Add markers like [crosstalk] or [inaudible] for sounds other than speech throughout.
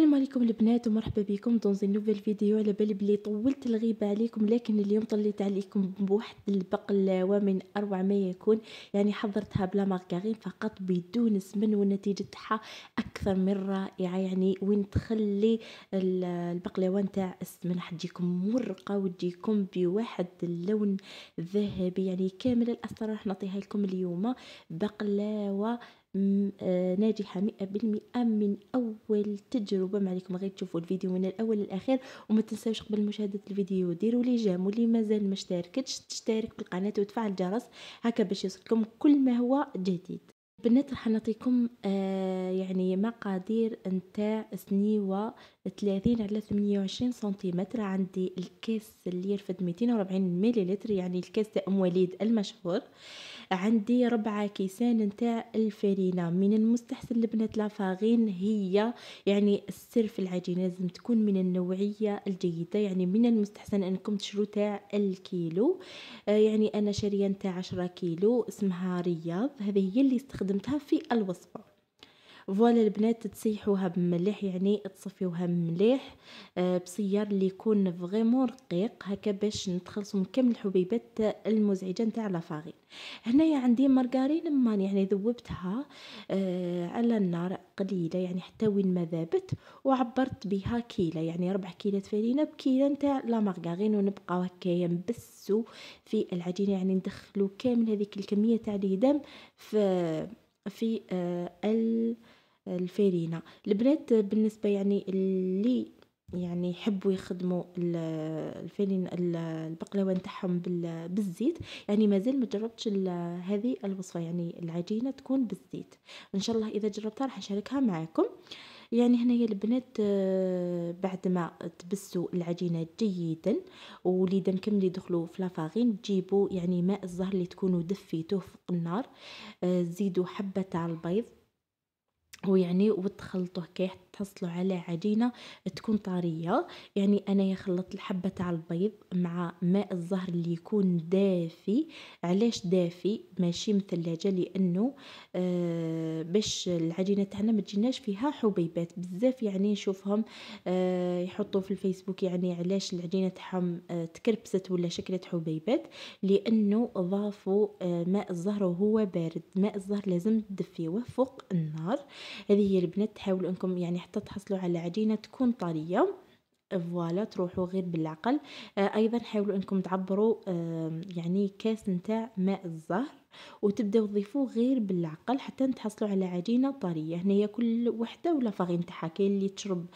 السلام عليكم البنات ومرحبا بكم دون زي نوفيل فيديو على بالي بلي طولت الغيبه عليكم لكن اليوم طليت عليكم بواحد البقلاوه من اروع ما يكون يعني حضرتها بلا ماركارين فقط بدون سمن ونتيجتها اكثر من رائعه يعني وين تخلي البقلاوه نتاع السمن حتجيكم مرقه وتجيكم بواحد اللون ذهبي يعني كامل الاسرار راح نعطيها لكم اليوم بقلاوه آه، ناجحه 100% من اول تجربه ما عليكم غير تشوفوا الفيديو من الاول للاخير وما تنساوش قبل مشاهده الفيديو ديروا لي جام واللي مازال ما اشتركتش تشترك بالقناه وتفعل الجرس هكا باش يوصلكم كل ما هو جديد بنات راح نعطيكم آه يعني مقادير نتاع سنيوه 30 على 28 سنتيمتر عندي الكاس اللي يرفد 240 مليلتر يعني الكاس تاع ام وليد المشهور عندي ربع كيسان نتاع الفرينة من المستحسن البنات لافاغين هي يعني السر في العجينة لازم تكون من النوعية الجيدة يعني من المستحسن انكم تشرو تاع الكيلو آه، يعني انا شارية نتاع عشرة كيلو اسمها رياض هذه هي اللي استخدمتها في الوصفة فوالا البنات تسيحوها بمليح يعني تصفيوها مليح آه، بصيار اللي يكون فريمون رقيق هكا باش نتخلصوا من كامل الحبيبات المزعجه نتاع لافارين هنايا عندي مارغرين ماني يعني ذوبتها آه، على النار قليله يعني حتى وين ما ذابت وعبرت بها كيله يعني ربع كيلات فرينه بكيله نتاع لا مارغرين ونبقاو هكايا نبسو في العجينه يعني ندخلو كامل هذيك الكميه تاع اليدام في آه، في آه ال الفرينه البنات بالنسبه يعني اللي يعني يحبوا يخدموا الفرين البقلاوه نتاعهم بالزيت يعني مازال ما جربتش هذه الوصفه يعني العجينه تكون بالزيت ان شاء الله اذا جربتها راح نشاركها معاكم يعني هنايا البنات آه، بعد ما تبسوا العجينه جيدا وليدا مكمل يدخلوا في لافاغين تجيبوا يعني ماء الزهر اللي تكونوا دفيتوه فوق النار آه، زيدوا حبه تاع البيض ويعني وتخلطوه كي تحصلوا على عجينه تكون طريه يعني انايا خلطت الحبه تاع البيض مع ماء الزهر اللي يكون دافي علاش دافي ماشي مثلاجه لانه آه باش العجينه تاعنا ما تجيناش فيها حبيبات بزاف يعني نشوفهم آه يحطوا في الفيسبوك يعني علاش العجينه تاعهم آه تكربست ولا شكلت حبيبات لانه ضافوا آه ماء الزهر وهو بارد ماء الزهر لازم تدفيوه فوق النار هذه هي البنات تحاولوا انكم يعني حتى تحصلوا على عجينه تكون طريه فوالا تروحوا غير بالعقل آه ايضا حاولوا انكم تعبروا آه يعني كاس نتاع ماء الزهر وتبداو تضيفوه غير بالعقل حتى تحصلوا على عجينه طريه هنايا كل وحده ولا فاغين تاعها كاين اللي تشرب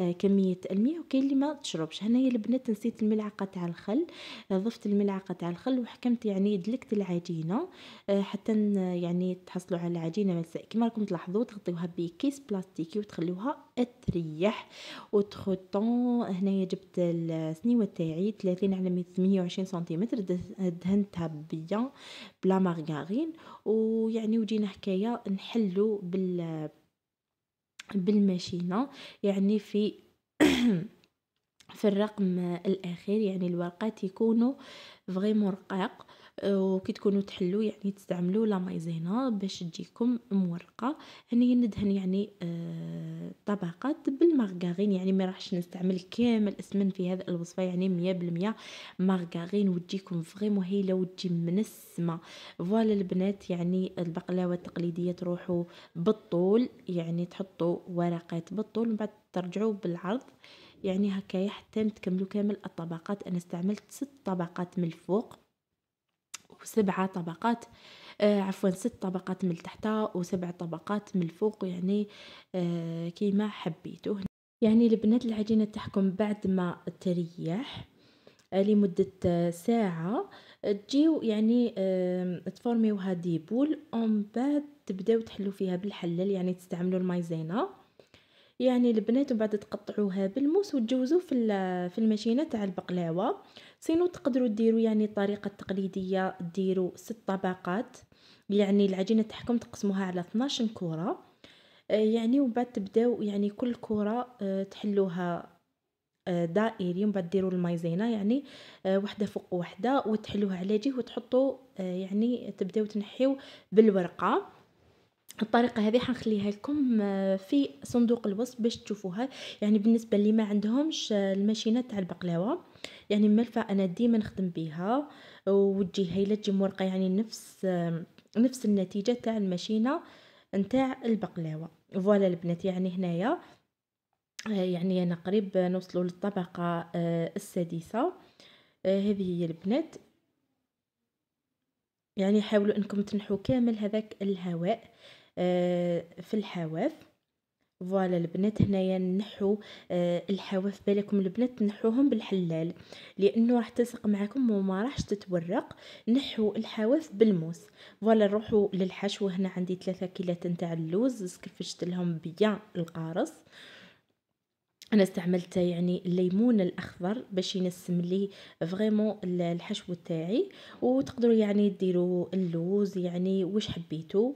آه، كميه المياه وكاين اللي ما تشربش هنايا البنات نسيت الملعقه تاع الخل آه، ضفت الملعقه تاع الخل وحكمت يعني دلكت العجينه آه، حتى يعني تحصلوا على عجينه ملساء كما راكم تلاحظوا تغطيوها بكيس بلاستيكي وتخليوها تريح وتخوطون هنايا جبت السنيوه تاعي 30 على 128 سنتيمتر دهنتها بيان بلا ماغي غارغارين ويعني ودينا حكايه نحلو بال بالماشينه يعني في [coughs] في الرقم الاخير يعني الورقات يكونوا فريمون رقاق وكي تكونوا تحلوا يعني تستعملوا لا مايزينا باش تجيكم مورقه هني ندهن يعني آه طبقات بالمارغارين يعني ما راحش نستعمل كامل اسمن في هذه الوصفه يعني 100% مارغرين وتجيكم فريمون هايله وتجي منسمه فوالا البنات يعني البقلاوه التقليديه تروحوا بالطول يعني تحطوا ورقات بالطول من بعد ترجعوا بالعرض يعني هكايا حتى تكملوا كامل الطبقات انا استعملت ست طبقات من الفوق سبعة طبقات آه عفوا ست طبقات من تحتها وسبع طبقات من الفوق يعني آه كيما حبيتو يعني البنات العجينة تحكم بعد ما تريح آه، لمدة آه، ساعة تجيو يعني تفورميوها دي بول اون بعد تبداو تحلو فيها بالحلل يعني تستعملوا المايزينا يعني البنات بعد تقطعوها بالموس وتجوزوه في في الماشينه تاع البقلاوه سينو تقدروا ديروا يعني الطريقه التقليديه ديروا ست طبقات يعني العجينه تحكم تقسموها على 12 كره آه، يعني ومن بعد تبداو يعني كل كره آه، تحلوها آه، دائري ومن بعد ديروا المايزينا يعني وحده فوق وحده وتحلوها على جهه وتحطوا يعني تبداو تنحيو بالورقه الطريقه هذه حنخليها لكم آه، في صندوق الوصف باش تشوفوها يعني بالنسبه اللي ما عندهمش آه، الماشينات تاع البقلاوه يعني ملفه انا ديما نخدم بها وتجي هايله تجي مورقه يعني نفس آه، نفس النتيجه تاع الماشينه نتاع البقلاوه فوالا البنات يعني هنايا يعني انا قريب نوصلوا للطبقه السادسه هذه هي البنات يعني حاولوا انكم تنحوا كامل هذاك الهواء آه، في الحواف فوالا البنات هنايا نحو آه الحواف بالكم البنات نحوهم بالحلال لانه راح تلصق معكم وما راحش تتورق نحو الحواف بالموس فوالا نروحوا للحشو هنا عندي ثلاثة كيلات نتاع اللوز سكرفشت لهم بيا القارص انا استعملت يعني الليمون الاخضر باش ينسم لي فريمون الحشو تاعي وتقدروا يعني ديروا اللوز يعني واش حبيتو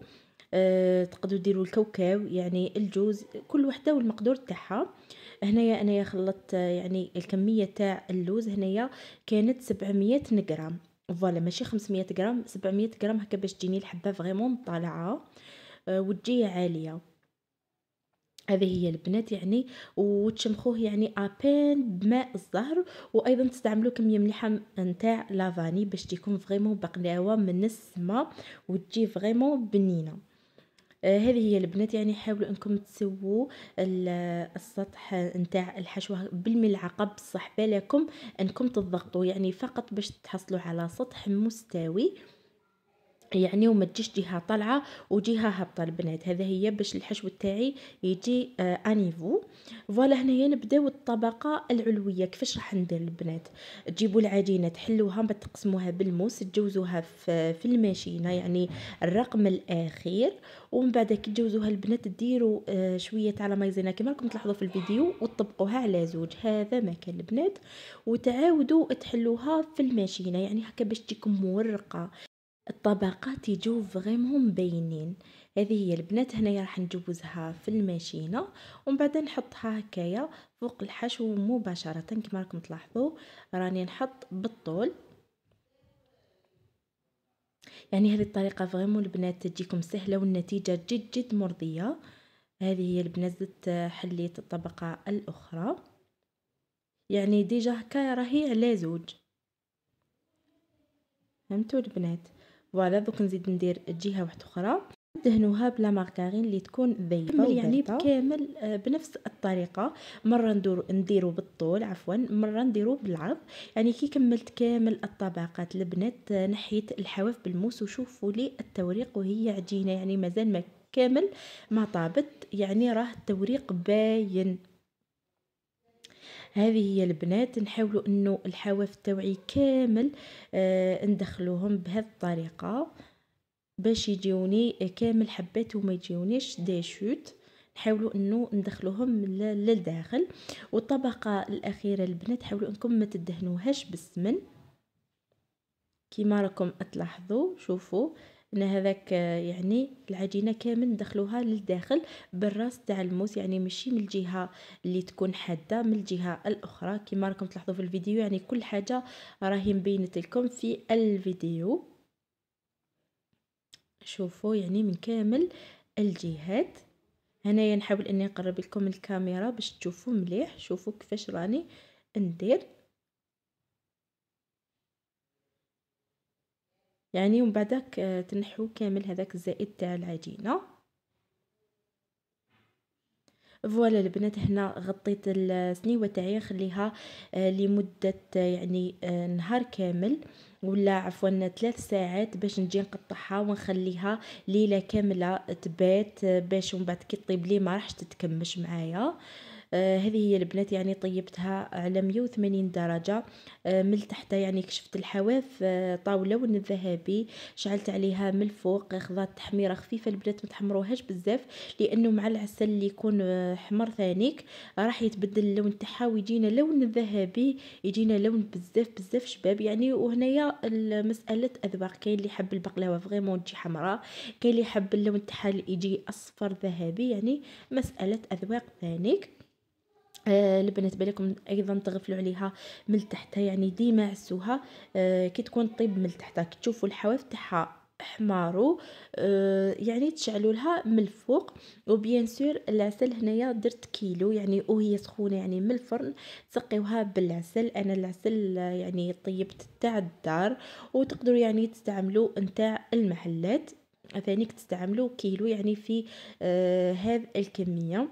آه، تقدروا ديروا الكاوكاو يعني الجوز كل وحده والمقدور تاعها هنايا انايا خلطت آه، يعني الكميه تاع اللوز هنايا كانت 700 غرام فوالا ماشي 500 غرام 700 غرام هكا باش تجيني الحبه فريمون طالعه آه، وتجي عاليه هذه هي البنات يعني وتشمخوه يعني ابان بماء الزهر وايضا تستعملوا كميه مليحه نتاع لافاني باش تكون فريمون بقلاوه من السما وتجي فريمون بنينه آه هذه هي البنات يعني حاولوا انكم تسووا السطح نتاع الحشوه بالملعقه بصح بالكم انكم تضغطوا يعني فقط باش تحصلوا على سطح مستوي يعني وما تجيش جهه طالعه وجهه هابطه البنات هذا هي باش الحشو تاعي يجي آه انيفو فوالا هنايا نبداو الطبقه العلويه كيفاش راح ندير البنات تجيبوا العجينه تحلوها ما تقسموها بالموس تجوزوها في, في الماشينه يعني الرقم الاخير ومن بعد كي تجوزوها البنات ديروا آه شويه تاع مايزينا كما راكم تلاحظوا في الفيديو وتطبقوها على زوج هذا ما كان البنات وتعاودوا تحلوها في الماشينه يعني هكا باش تجيكم مورقه الطبقات يجوا فريمون مبينين هذه هي البنات هنايا راح نجوزها في الماشينه ومن بعد نحطها هكايا فوق الحشو مباشره كما راكم تلاحظوا راني نحط بالطول يعني هذه الطريقه فريمون البنات تجيكم سهله والنتيجه جد جد مرضيه هذه هي البنات زدت حليت الطبقه الاخرى يعني ديجا هكا راهي على زوج فهمتوا البنات فوالا دوك نزيد ندير جهه واحده اخرى ندهنوها بلا ماركارين اللي تكون ذايبه يعني بكامل آه، بنفس الطريقه مره ندور نديرو بالطول عفوا مره نديرو بالعرض يعني كي كملت كامل الطبقات البنات آه، نحيت الحواف بالموس وشوفوا لي التوريق وهي عجينه يعني مازال ما كامل ما طابت يعني راه التوريق باين هذه هي البنات نحاولوا انه الحواف التوعي كامل آه ندخلوهم بهذه الطريقه باش يجيوني كامل حبات وما يجيونيش ديشوت حاولوا انه ندخلوهم للداخل والطبقه الاخيره البنات حاولوا انكم ما تدهنوهاش بالسمن كيما راكم تلاحظوا شوفوا ان هذاك يعني العجينه كامل ندخلوها للداخل بالراس تاع الموس يعني ماشي من الجهه اللي تكون حاده من الجهه الاخرى كما راكم تلاحظوا في الفيديو يعني كل حاجه راهي مبينه لكم في الفيديو شوفوا يعني من كامل الجهات هنايا نحاول اني نقرب لكم الكاميرا باش تشوفوا مليح شوفوا كيفاش راني ندير يعني ومن بعدك آه، تنحو كامل هذاك الزائد تاع العجينه فوالا البنات هنا غطيت السنيوه تاعي خليها آه، لمده آه، يعني نهار كامل ولا عفوا ثلاث ساعات باش نجي نقطعها ونخليها ليله كامله تبات باش ومن بعد كي طيب لي ما راحش تتكمش معايا آه آه، هذه هي البنات يعني طيبتها على 180 درجه آه، من تحت يعني كشفت الحواف آه، طاوله ون الذهبي شعلت عليها من الفوق خضات تحميره خفيفه البنات متحمروهاش بزاف لانه مع العسل اللي يكون حمر ثانيك راح يتبدل اللون تاعها ويجينا لون الذهبي يجينا لون بزاف بزاف شباب يعني وهنايا مساله اذواق كاين اللي يحب البقلاوه فغيمون تجي حمراء كاين اللي يحب اللون تاعها يجي اصفر ذهبي يعني مساله اذواق ثانيك آه البنات بالكم ايضا تغفلوا عليها من تحتها يعني ديما عسوها آه كي تكون طيب من تحتها كي تشوفوا الحواف تاعها حمارو آه يعني تشعلوا لها من الفوق وبيان سور العسل هنايا درت كيلو يعني وهي سخونه يعني من الفرن تسقيوها بالعسل انا العسل آه، يعني طيبت تاع الدار وتقدروا يعني تستعملوا نتاع المحلات ثاني تستعملوا كيلو يعني في آه هذه الكميه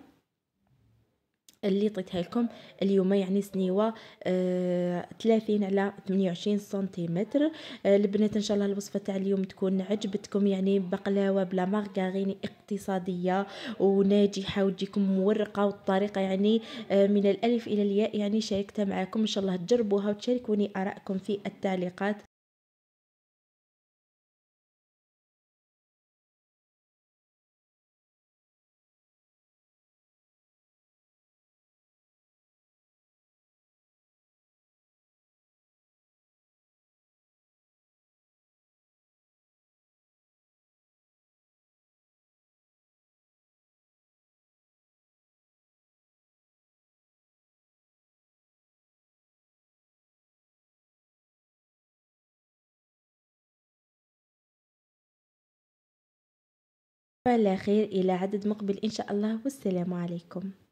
اللي طيتها لكم اليوم يعني سنيوه آه 30 على 28 سنتيمتر آه البنات ان شاء الله الوصفه تاع اليوم تكون عجبتكم يعني بقلاوه بلا مارغرين اقتصاديه وناجحه وتجيكم مورقه والطريقه يعني آه من الالف الى الياء يعني شاركتها معكم ان شاء الله تجربوها وتشاركوني ارائكم في التعليقات على خير إلى عدد مقبل إن شاء الله والسلام عليكم